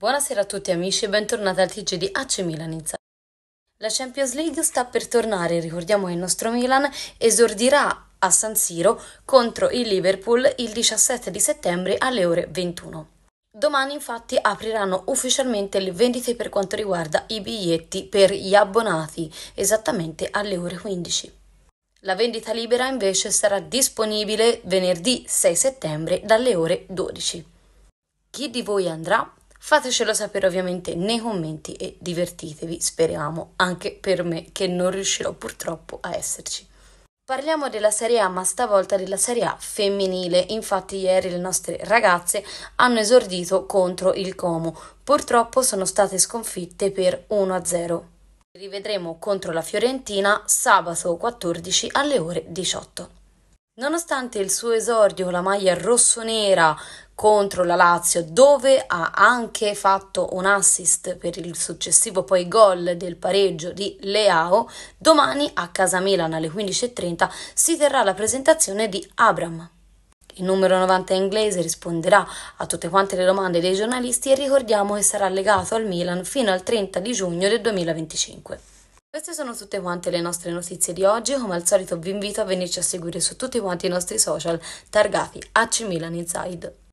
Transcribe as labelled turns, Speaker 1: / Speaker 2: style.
Speaker 1: Buonasera a tutti amici e bentornati al TG di AC Milan in Insight. La Champions League sta per tornare, ricordiamo che il nostro Milan esordirà a San Siro contro il Liverpool il 17 di settembre alle ore 21. Domani infatti apriranno ufficialmente le vendite per quanto riguarda i biglietti per gli abbonati, esattamente alle ore 15. La vendita libera invece sarà disponibile venerdì 6 settembre dalle ore 12. Chi di voi andrà? Fatecelo sapere ovviamente nei commenti e divertitevi, speriamo, anche per me che non riuscirò purtroppo a esserci. Parliamo della Serie A, ma stavolta della Serie A femminile. Infatti ieri le nostre ragazze hanno esordito contro il Como. Purtroppo sono state sconfitte per 1-0. Rivedremo contro la Fiorentina sabato 14 alle ore 18. Nonostante il suo esordio con la maglia rossonera contro la Lazio, dove ha anche fatto un assist per il successivo poi gol del pareggio di Leao, domani a Casa Milan alle 15.30 si terrà la presentazione di Abram. Il numero 90 inglese risponderà a tutte quante le domande dei giornalisti e ricordiamo che sarà legato al Milan fino al 30 di giugno del 2025. Queste sono tutte quante le nostre notizie di oggi, come al solito vi invito a venirci a seguire su tutti quanti i nostri social targati AC Milan Inside.